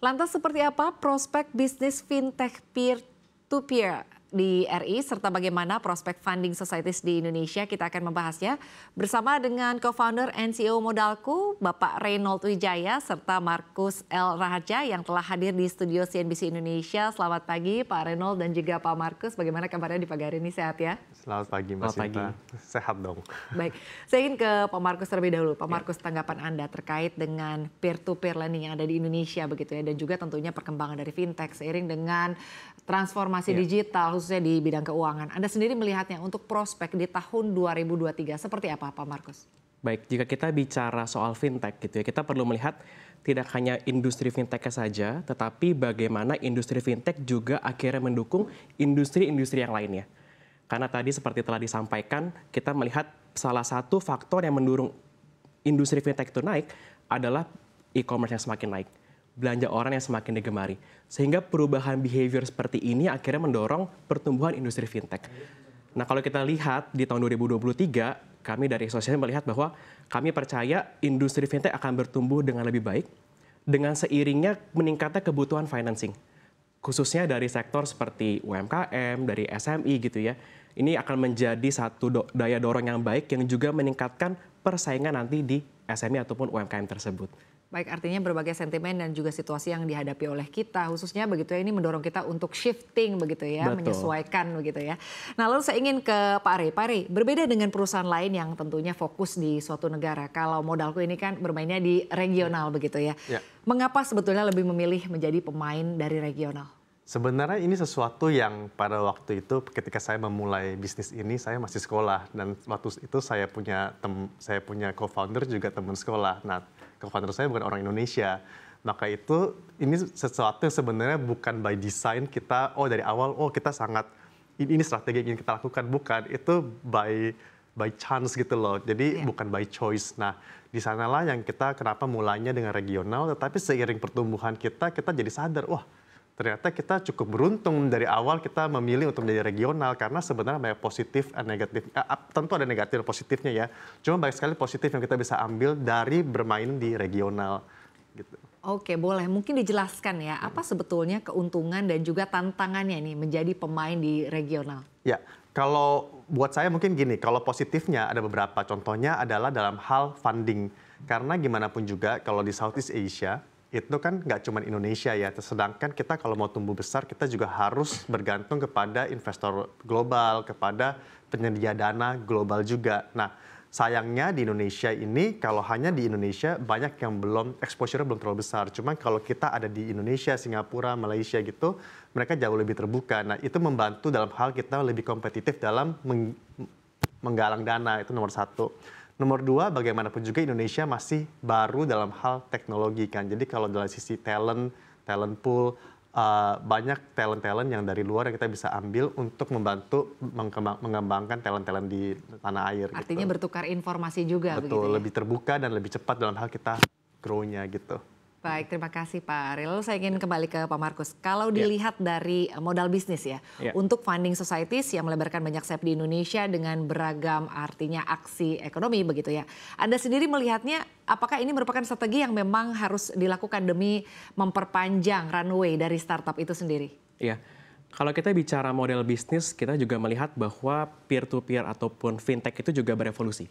Lantas seperti apa prospek bisnis fintech peer-to-peer peer to peer di RI serta bagaimana prospek funding societies di Indonesia. Kita akan membahasnya bersama dengan co-founder NCO e Modalku, Bapak Reynold Wijaya serta Markus L. Rahaja yang telah hadir di studio CNBC Indonesia. Selamat pagi Pak Reynold dan juga Pak Markus. Bagaimana kabarnya di pagi hari ini? Sehat ya? Selamat pagi Mas Selamat Sehat dong. Baik, saya ingin ke Pak Markus terlebih dahulu. Pak ya. Markus, tanggapan Anda terkait dengan peer to -peer lending yang ada di Indonesia begitu ya dan juga tentunya perkembangan dari fintech seiring dengan transformasi yeah. digital khususnya di bidang keuangan. Anda sendiri melihatnya untuk prospek di tahun 2023 seperti apa Pak Markus? Baik, jika kita bicara soal fintech gitu ya, kita perlu melihat tidak hanya industri fintech saja, tetapi bagaimana industri fintech juga akhirnya mendukung industri-industri yang lainnya. Karena tadi seperti telah disampaikan, kita melihat salah satu faktor yang mendorong industri fintech itu naik adalah e-commerce yang semakin naik belanja orang yang semakin digemari. Sehingga perubahan behavior seperti ini akhirnya mendorong pertumbuhan industri fintech. Nah, kalau kita lihat di tahun 2023, kami dari asosiasi melihat bahwa kami percaya industri fintech akan bertumbuh dengan lebih baik dengan seiringnya meningkatnya kebutuhan financing. Khususnya dari sektor seperti UMKM, dari SMI gitu ya. Ini akan menjadi satu daya dorong yang baik yang juga meningkatkan persaingan nanti di SMI ataupun UMKM tersebut. Baik, artinya berbagai sentimen dan juga situasi yang dihadapi oleh kita, khususnya begitu ya, ini mendorong kita untuk shifting begitu ya, Betul. menyesuaikan begitu ya. Nah, lalu saya ingin ke Pak Ari. Pak Ari, berbeda dengan perusahaan lain yang tentunya fokus di suatu negara. Kalau modalku ini kan bermainnya di regional begitu ya. ya. Mengapa sebetulnya lebih memilih menjadi pemain dari regional? Sebenarnya ini sesuatu yang pada waktu itu ketika saya memulai bisnis ini saya masih sekolah dan waktu itu saya punya tem, saya punya co-founder juga teman sekolah. Nah, co-founder saya bukan orang Indonesia. Maka itu ini sesuatu yang sebenarnya bukan by design kita oh dari awal oh kita sangat ini strategi yang ingin kita lakukan bukan itu by by chance gitu loh. Jadi yeah. bukan by choice. Nah, di sanalah yang kita kenapa mulainya dengan regional tetapi seiring pertumbuhan kita kita jadi sadar wah ternyata kita cukup beruntung dari awal kita memilih untuk menjadi regional karena sebenarnya banyak positif dan negatif. Eh, tentu ada negatif dan positifnya ya. Cuma banyak sekali positif yang kita bisa ambil dari bermain di regional gitu. Oke, boleh. Mungkin dijelaskan ya, apa sebetulnya keuntungan dan juga tantangannya ini menjadi pemain di regional? Ya, kalau buat saya mungkin gini, kalau positifnya ada beberapa. Contohnya adalah dalam hal funding. Karena gimana pun juga kalau di Southeast Asia, itu kan nggak cuma Indonesia ya. Sedangkan kita kalau mau tumbuh besar, kita juga harus bergantung kepada investor global, kepada penyedia dana global juga. Nah, sayangnya di Indonesia ini kalau hanya di Indonesia banyak yang belum exposure belum terlalu besar. Cuma kalau kita ada di Indonesia, Singapura, Malaysia gitu, mereka jauh lebih terbuka. Nah, itu membantu dalam hal kita lebih kompetitif dalam meng menggalang dana itu nomor satu. Nomor dua, bagaimanapun juga Indonesia masih baru dalam hal teknologi kan. Jadi kalau dari sisi talent, talent pool, uh, banyak talent-talent yang dari luar yang kita bisa ambil untuk membantu mengembangkan talent-talent di tanah air. Gitu. Artinya gitu. bertukar informasi juga. Betul, begitu ya? lebih terbuka dan lebih cepat dalam hal kita grow-nya gitu. Baik, terima kasih Pak Ariel. Saya ingin ya. kembali ke Pak Markus. Kalau ya. dilihat yeah. dari eh, modal bisnis ya, yeah. untuk funding societies yang melebarkan banyak sayap di Indonesia dengan beragam artinya aksi ekonomi begitu ya. Anda sendiri melihatnya apakah ini merupakan strategi yang memang harus dilakukan demi memperpanjang runway dari startup itu sendiri? Iya. Yeah. Kalau kita bicara model bisnis, kita juga melihat bahwa peer-to-peer -peer ataupun fintech itu juga berevolusi.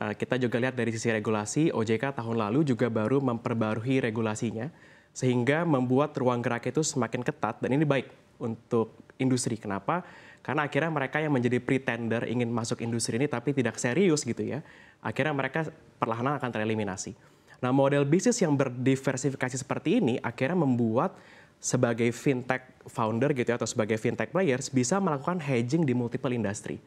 Eh, kita juga lihat dari sisi regulasi, OJK tahun lalu juga baru memperbarui regulasinya, sehingga membuat ruang gerak itu semakin ketat, dan ini baik untuk industri. Kenapa? Karena akhirnya mereka yang menjadi pretender ingin masuk industri ini tapi tidak serius gitu ya, akhirnya mereka perlahan akan tereliminasi. Nah model bisnis yang berdiversifikasi seperti ini akhirnya membuat sebagai fintech founder gitu ya, atau sebagai fintech players bisa melakukan hedging di multiple industri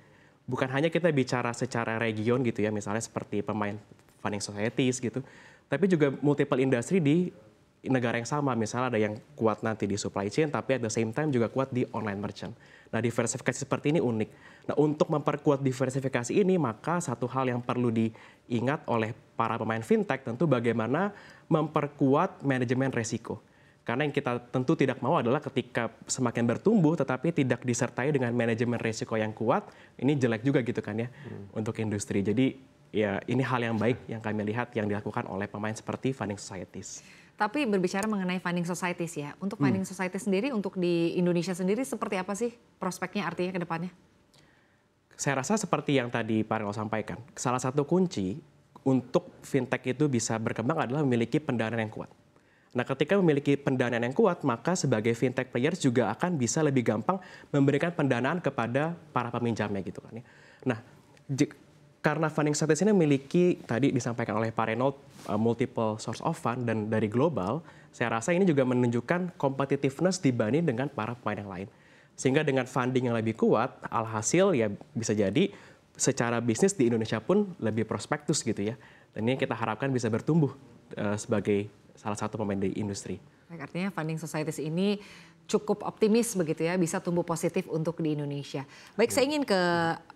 bukan hanya kita bicara secara region gitu ya, misalnya seperti pemain funding societies gitu, tapi juga multiple industry di negara yang sama. Misalnya ada yang kuat nanti di supply chain, tapi at the same time juga kuat di online merchant. Nah, diversifikasi seperti ini unik. Nah, untuk memperkuat diversifikasi ini, maka satu hal yang perlu diingat oleh para pemain fintech tentu bagaimana memperkuat manajemen resiko. Karena yang kita tentu tidak mau adalah ketika semakin bertumbuh tetapi tidak disertai dengan manajemen risiko yang kuat, ini jelek juga gitu kan ya hmm. untuk industri. Jadi ya ini hal yang baik yang kami lihat yang dilakukan oleh pemain seperti funding societies. Tapi berbicara mengenai funding societies ya, untuk funding hmm. societies sendiri untuk di Indonesia sendiri seperti apa sih prospeknya artinya ke depannya? Saya rasa seperti yang tadi Pak Reno sampaikan, salah satu kunci untuk fintech itu bisa berkembang adalah memiliki pendanaan yang kuat. Nah, ketika memiliki pendanaan yang kuat, maka sebagai fintech players juga akan bisa lebih gampang memberikan pendanaan kepada para peminjamnya gitu kan ya. Nah, karena funding status ini memiliki tadi disampaikan oleh Pak Renold eh, multiple source of fund dan dari global, saya rasa ini juga menunjukkan competitiveness dibanding dengan para pemain yang lain. Sehingga dengan funding yang lebih kuat, alhasil ya bisa jadi secara bisnis di Indonesia pun lebih prospektus gitu ya. Dan ini kita harapkan bisa bertumbuh uh, sebagai salah satu pemain di industri. Artinya funding societies ini cukup optimis begitu ya bisa tumbuh positif untuk di Indonesia. Baik ya. saya ingin ke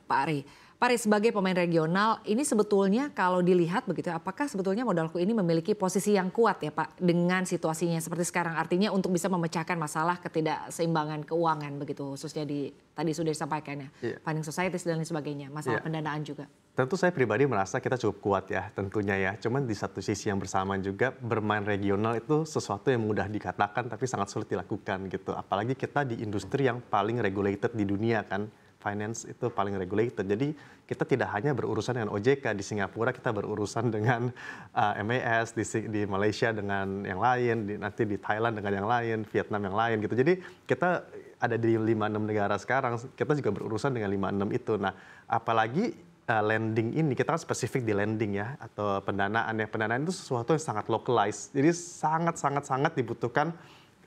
Pak Ari. Pak Ari sebagai pemain regional ini sebetulnya kalau dilihat begitu ya, apakah sebetulnya modalku ini memiliki posisi yang kuat ya Pak dengan situasinya seperti sekarang artinya untuk bisa memecahkan masalah ketidakseimbangan keuangan begitu khususnya di tadi sudah disampaikan ya, ya. funding societies dan lain sebagainya masalah ya. pendanaan juga. Tentu saya pribadi merasa kita cukup kuat ya tentunya ya. Cuman di satu sisi yang bersamaan juga bermain regional itu sesuatu yang mudah dikatakan tapi sangat sulit dilakukan gitu. Apalagi kita di industri yang paling regulated di dunia kan. Finance itu paling regulated. Jadi kita tidak hanya berurusan dengan OJK di Singapura, kita berurusan dengan uh, eh, MAS di, di Malaysia dengan yang lain, di, nanti di Thailand dengan yang lain, Vietnam yang lain gitu. Jadi kita ada di 5-6 negara sekarang, kita juga berurusan dengan 5-6 itu. Nah, apalagi uh, lending ini kita kan spesifik di lending ya atau pendanaan ya pendanaan itu sesuatu yang sangat localized jadi sangat sangat sangat dibutuhkan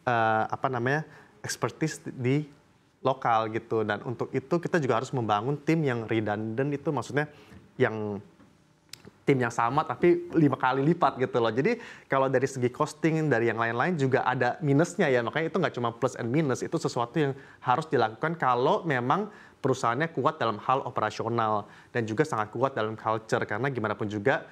uh, apa namanya expertise di lokal gitu dan untuk itu kita juga harus membangun tim yang redundant itu maksudnya yang tim yang sama tapi lima kali lipat gitu loh. Jadi kalau dari segi costing dari yang lain-lain juga ada minusnya ya. Makanya itu nggak cuma plus and minus, itu sesuatu yang harus dilakukan kalau memang perusahaannya kuat dalam hal operasional dan juga sangat kuat dalam culture karena gimana pun juga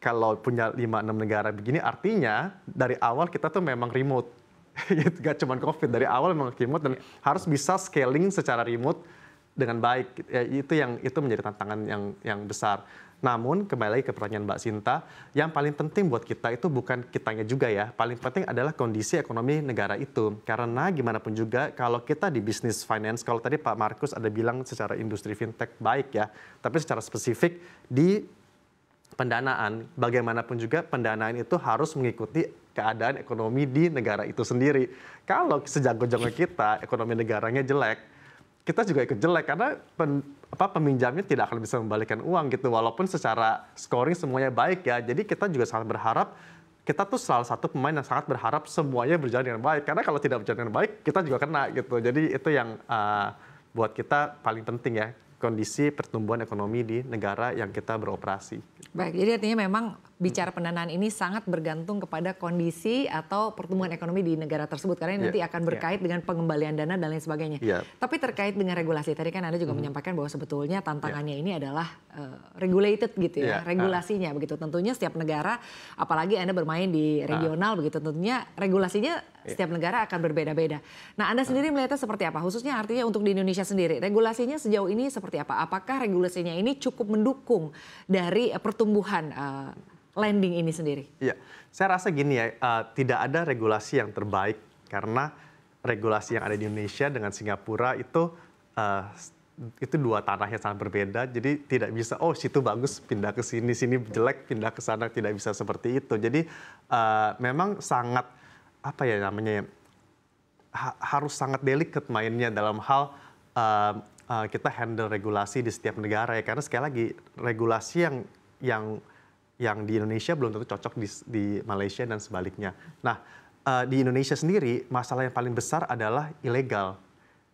kalau punya 5-6 negara begini artinya dari awal kita tuh memang remote. Gak cuma COVID, dari awal memang remote dan iya. harus bisa scaling secara remote dengan baik. Gitu. Ya, itu yang itu menjadi tantangan yang yang besar. Namun kembali lagi ke pertanyaan Mbak Sinta, yang paling penting buat kita itu bukan kitanya juga ya. Paling penting adalah kondisi ekonomi negara itu. Karena gimana pun juga kalau kita di bisnis finance, kalau tadi Pak Markus ada bilang secara industri fintech baik ya, tapi secara spesifik di pendanaan, bagaimanapun juga pendanaan itu harus mengikuti keadaan ekonomi di negara itu sendiri. Kalau sejago-jago kita, ekonomi negaranya jelek, kita juga ikut jelek karena pen, apa peminjamnya tidak akan bisa membalikan uang gitu walaupun secara scoring semuanya baik ya jadi kita juga sangat berharap kita tuh salah satu pemain yang sangat berharap semuanya berjalan dengan baik karena kalau tidak berjalan dengan baik kita juga kena gitu jadi itu yang uh, buat kita paling penting ya kondisi pertumbuhan ekonomi di negara yang kita beroperasi baik jadi artinya memang bicara hmm. pendanaan ini sangat bergantung kepada kondisi atau pertumbuhan ekonomi di negara tersebut karena ini yeah. nanti akan ya. berkait yeah. dengan pengembalian dana dan lain sebagainya. Yeah. Tapi terkait dengan regulasi tadi kan Anda juga mm. menyampaikan bahwa sebetulnya tantangannya yeah. ini adalah uh, regulated gitu ya, yeah. Ya, regulasinya uh. begitu. Tentunya setiap negara apalagi Anda bermain di ah. regional uh. begitu tentunya regulasinya yeah. setiap negara akan berbeda-beda. Nah, Anda sendiri uh. melihatnya seperti apa? Khususnya artinya untuk di Indonesia sendiri, regulasinya sejauh ini seperti apa? Apakah regulasinya ini cukup mendukung dari eh, pertumbuhan uh, landing ini sendiri? Iya, saya rasa gini ya, uh, tidak ada regulasi yang terbaik karena regulasi yang ada di Indonesia dengan Singapura itu uh, itu dua tanah yang sangat berbeda. Jadi tidak bisa oh situ bagus pindah ke sini, sini jelek pindah ke sana, tidak bisa seperti itu. Jadi uh, memang sangat apa ya namanya ya, ha harus sangat delicate mainnya dalam hal uh, kita handle regulasi di setiap negara ya. Karena sekali lagi regulasi yang yang yang di Indonesia belum tentu cocok di, di Malaysia dan sebaliknya. Nah, uh, di Indonesia sendiri masalah yang paling besar adalah ilegal.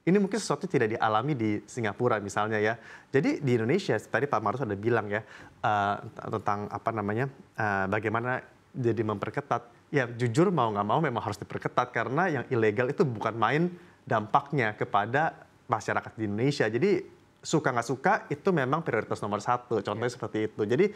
Ini mungkin sesuatu tidak dialami di Singapura misalnya ya. Jadi di Indonesia tadi Pak Marus ada bilang ya uh, tentang apa namanya uh, bagaimana jadi memperketat. Ya jujur mau nggak mau memang harus diperketat karena yang ilegal itu bukan main dampaknya kepada masyarakat di Indonesia. Jadi suka nggak suka itu memang prioritas nomor satu. Contohnya yeah. seperti itu. Jadi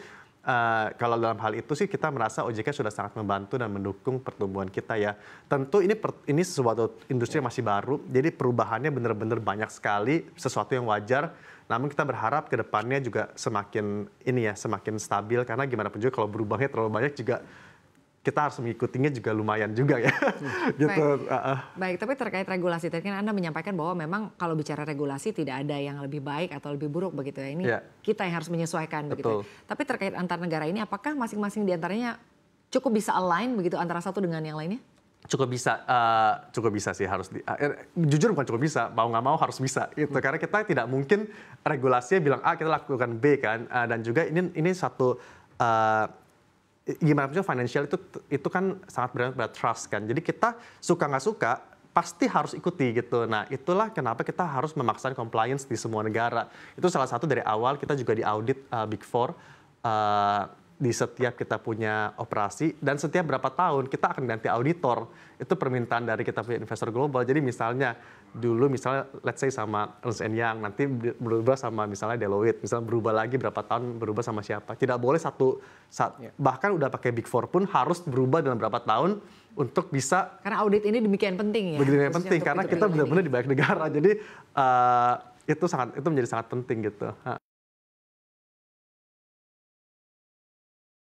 uh, kalau dalam hal itu sih kita merasa OJK sudah sangat membantu dan mendukung pertumbuhan kita ya. Tentu ini per, ini sesuatu industri yang masih baru, jadi perubahannya benar-benar banyak sekali, sesuatu yang wajar. Namun kita berharap ke depannya juga semakin ini ya, semakin stabil karena gimana pun juga kalau berubahnya terlalu banyak juga kita harus mengikutinya juga lumayan juga ya. gitu. Baik. Uh, uh. Baik, tapi terkait regulasi tadi kan Anda menyampaikan bahwa memang kalau bicara regulasi tidak ada yang lebih baik atau lebih buruk begitu ya. Ini yeah. kita yang harus menyesuaikan ya. Betul. begitu. Tapi terkait antar negara ini apakah masing-masing di antaranya cukup bisa align begitu antara satu dengan yang lainnya? cukup bisa uh, cukup bisa sih harus di, uh, jujur bukan cukup bisa mau nggak mau harus bisa itu hmm. karena kita tidak mungkin regulasinya bilang a kita lakukan b kan uh, dan juga ini ini satu uh, gimana pun financial itu itu kan sangat berat pada trust kan. Jadi kita suka nggak suka pasti harus ikuti gitu. Nah, itulah kenapa kita harus memaksakan compliance di semua negara. Itu salah satu dari awal kita juga di audit uh, Big Four. Uh, di setiap kita punya operasi dan setiap berapa tahun kita akan ganti auditor. Itu permintaan dari kita punya investor global. Jadi misalnya dulu misalnya let's say sama Ernst Young, nanti berubah sama misalnya Deloitte, misalnya berubah lagi berapa tahun berubah sama siapa. Tidak boleh satu saat, iya. bahkan udah pakai Big Four pun harus berubah dalam berapa tahun untuk bisa karena audit ini demikian penting ya. Demikian penting karena kita benar-benar di banyak negara. Jadi uh, itu sangat itu menjadi sangat penting gitu.